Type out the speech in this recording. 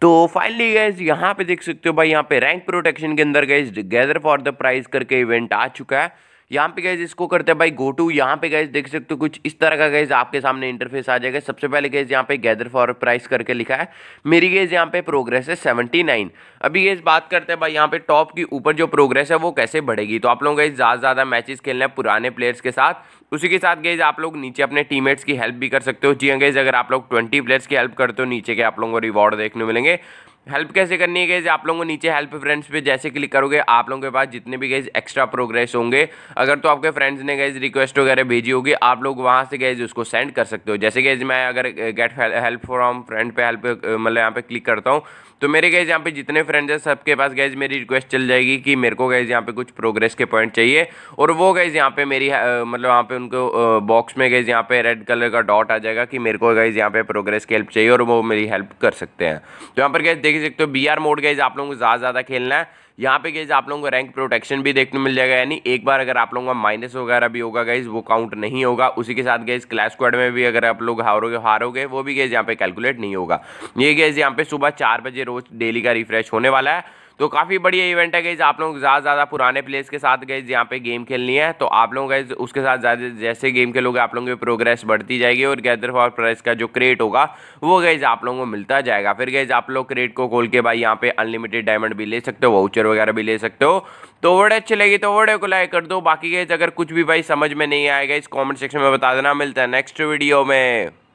तो finally gas यहाँ पे देख सकते हो भाई यहाँ पे रैंक प्रोटेक्शन के अंदर guess gather for the prize करके इवेंट आ चुका है यहाँ पे गैस इसको करते हैं भाई गो टू यहाँ पे गैस देख सकते हो कुछ इस तरह का गैस आपके सामने इंटरफेस आ जाएगा सबसे पहले गैस यहाँ पे गैदर फॉर प्राइस करके लिखा है मेरी गैस यहाँ पे प्रोग्रेस है सेवेंटी नाइन अभी गैस बात करते हैं भाई यहाँ पे टॉप की ऊपर जो प्रोग्रेस है वो कैसे बढ़ेगी तो आप लोग गैस ज़्यादा ज़्यादा मैचेस खेलना है पुराने प्लेयर्स के साथ उसी के साथ गैस आप लोग नीचे अपने टीम की हेल्प भी कर सकते हो जी गैस हाँ अगर आप लोग ट्वेंटी प्लेयर्स की हेल्प करते हो नीचे के आप लोगों को रिवॉर्ड देखने मिलेंगे हेल्प कैसे करनी है गैस आप लोगों को नीचे हेल्प फ्रेंड्स पे जैसे क्लिक करोगे आप लोगों के पास जितने भी गैस एक्स्ट्रा प्रोग्रेस होंगे अगर तो आपके फ्रेंड्स ने गैस रिक्वेस्ट वगैरह भेजी होगी आप लोग वहाँ से गैस उसको सेंड कर सकते हो जैसे गैस मैं अगर गेट हेल्प फ्रॉम फ्रेंड पे हेल्प मतलब यहाँ पे क्लिक करता हूँ तो मेरे गैस यहाँ पे जितने फ्रेंड्स हैं सबके पास गैस मेरी रिक्वेस्ट चल जाएगी कि मेरे को गैस यहाँ पे कुछ प्रोग्रेस के पॉइंट चाहिए और वो गैस यहाँ पे मेरी मतलब यहाँ पे उनको बॉक्स में गैस यहाँ पे रेड कलर का डॉट आ जाएगा कि मेरे को गैस यहाँ पे प्रोग्रेस की हेल्प चाहिए और वो मेरी हेल्प कर सकते हैं तो यहाँ पर गैस देखिए देख सकते हो बी आर मोड गाइज आप लोगों को ज़्यादा ज़्यादा खेलना है यहाँ पे गाइज आप लोगों को रैंक प्रोटेक्शन भी देखने मिल जाएगा यानी एक बार अगर आप लोगों का माइनस वगैरह भी होगा गाइज वो काउंट नहीं होगा उसी के साथ गाइज क्लैश स्क्वाड में भी अगर आप लोग हारोगे हारोगे वो भी गाइज यहाँ पे कैलकुलेट नहीं होगा ये गाइज यहाँ पे सुबह चार बजे रोज डेली का रिफ्रेश होने वाला है तो काफ़ी बढ़िया इवेंट है गई आप लोग ज़्यादा ज़्यादा पुराने प्लेयर्स के साथ गए यहाँ पे गेम खेलनी है तो आप लोग गए उसके साथ ज़्यादा जैसे गेम खेलोगे आप लोगों की प्रोग्रेस बढ़ती जाएगी और गैदर फॉर प्राइस का जो क्रेट होगा वो गए आप लोगों को मिलता जाएगा फिर गए आप लोग क्रेट को खोल के भाई यहाँ पे अनलिमिटेड डायमंड भी ले सकते हो वाउचर वगैरह भी ले सकते हो तो वर्ड अच्छे लगे तो वर्ड को लाइक कर दो बाकी गए अगर कुछ भी भाई समझ में नहीं आएगा इस कॉमेंट सेक्शन में बता देना मिलता है नेक्स्ट वीडियो में